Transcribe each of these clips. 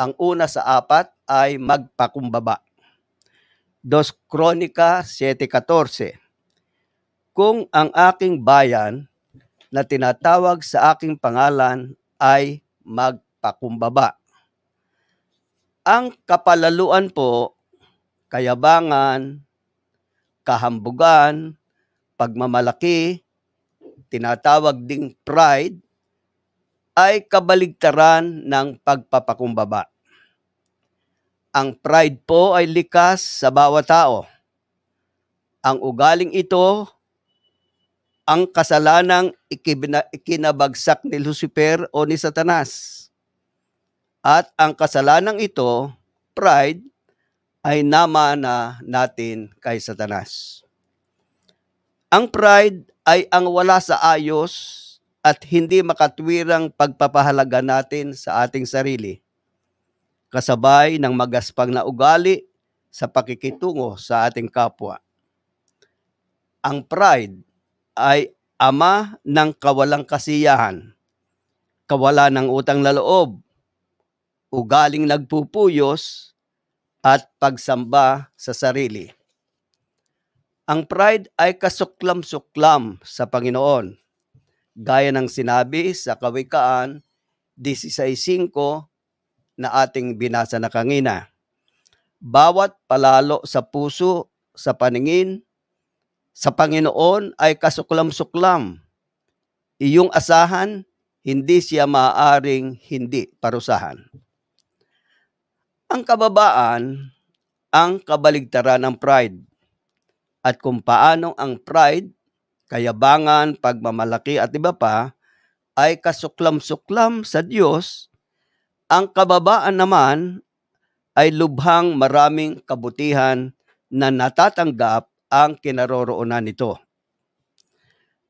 Ang una sa apat ay magpakumbaba. Dos Kronika 7.14 Kung ang aking bayan na tinatawag sa aking pangalan ay magpakumbaba. Ang kapalaluan po, kayabangan, kahambugan, pagmamalaki, tinatawag ding pride, ay kabaligtaran ng pagpapakumbaba. Ang pride po ay likas sa bawat tao. Ang ugaling ito, ang kasalanang ikinabagsak ni Lucifer o ni Satanas. At ang kasalanang ito, pride, ay namana natin kay Satanas. Ang pride ay ang wala sa ayos at hindi makatwirang pagpapahalaga natin sa ating sarili kasabay ng magaspang na ugali sa pakikitungo sa ating kapwa. Ang pride ay ama ng kawalang kasiyahan, kawala ng utang na loob, ugaling nagpupuyos, at pagsamba sa sarili. Ang pride ay kasuklam-suklam sa Panginoon. Gaya ng sinabi sa Kawikaan 16.5 na ating binasa na kangina. Bawat palalo sa puso, sa paningin, sa Panginoon ay kasuklam-suklam. Iyong asahan, hindi siya maaaring hindi parusahan. Ang kababaan ang kabaligtaran ng pride at kung paanong ang pride, kayabangan, pagmamalaki at iba pa ay kasuklam-suklam sa Diyos ang kababaan naman ay lubhang maraming kabutihan na natatanggap ang kinaroroonan nito.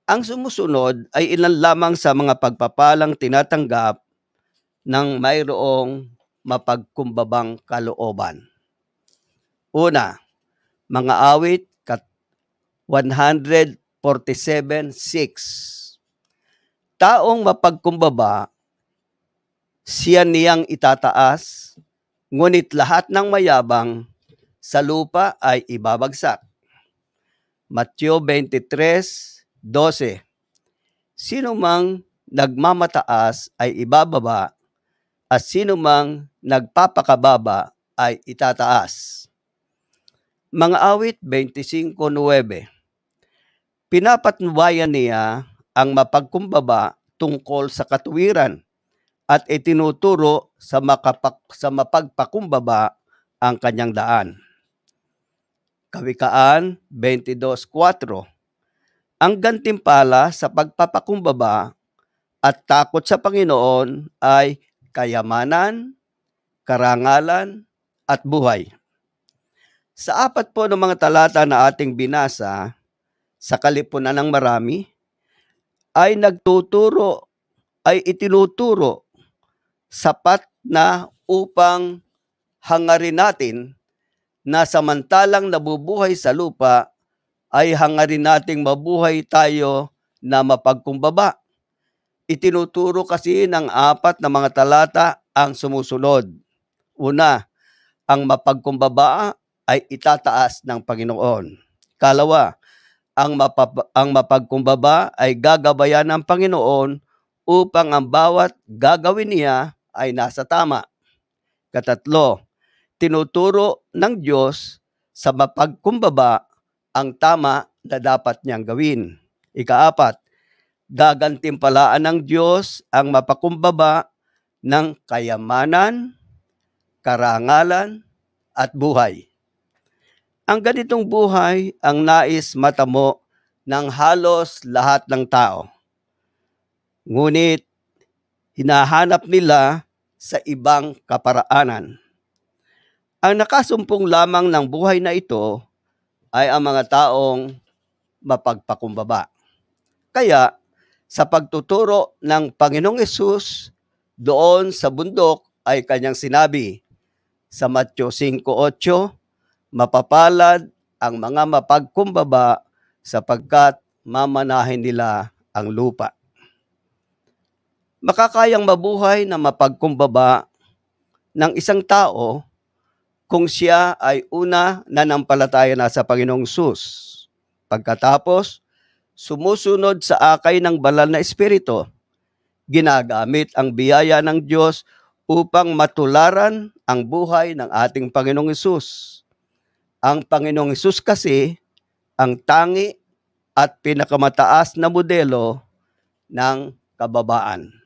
Ang sumusunod ay ilan lamang sa mga pagpapalang tinatanggap ng mayroong mapagkumbabang kalooban. Una, mga awit 147.6 Taong mapagkumbaba siya niyang itataas, ngunit lahat ng mayabang sa lupa ay ibabagsak. Mateo 23:12 Sino mang nagmamataas ay ibababa at sino mang nagpapakababa ay itataas. Mga awit 25.9 Pinapatnubayan niya ang mapagkumbaba tungkol sa katuwiran at itinuturo sa, makapak, sa mapagpakumbaba ang kanyang daan. Kawikaan 22.4 Ang gantimpala sa pagpapakumbaba at takot sa Panginoon ay kayamanan, karangalan, at buhay. Sa apat po ng mga talata na ating binasa, sa kalipunan ng marami, ay nagtuturo, ay itinuturo sapat na upang hangarin natin na samantalang nabubuhay sa lupa ay hangarin nating mabuhay tayo na mapagkumbaba. Itinuturo kasi ng apat na mga talata ang sumusunod. Una, ang mapagkumbaba ay itataas ng Panginoon. Kalawa, ang, mapap- ang mapagkumbaba ay gagabayan ng Panginoon upang ang bawat gagawin niya ay nasa tama. Katatlo, tinuturo ng Diyos sa mapagkumbaba ang tama na dapat niyang gawin. Ikaapat, gagantimpalaan ng Diyos ang mapakumbaba ng kayamanan, karangalan, at buhay. Ang ganitong buhay ang nais matamo ng halos lahat ng tao. Ngunit hinahanap nila sa ibang kaparaanan. Ang nakasumpong lamang ng buhay na ito ay ang mga taong mapagpakumbaba. Kaya, sa pagtuturo ng Panginoong Yesus doon sa bundok ay kanyang sinabi sa Matthew 5.8, Mapapalad ang mga mapagkumbaba sapagkat mamanahin nila ang lupa makakayang mabuhay na mapagkumbaba ng isang tao kung siya ay una na nanampalataya na sa Panginoong Sus. Pagkatapos, sumusunod sa akay ng banal na Espiritu. Ginagamit ang biyaya ng Diyos upang matularan ang buhay ng ating Panginoong Isus. Ang Panginoong Isus kasi ang tangi at pinakamataas na modelo ng kababaan.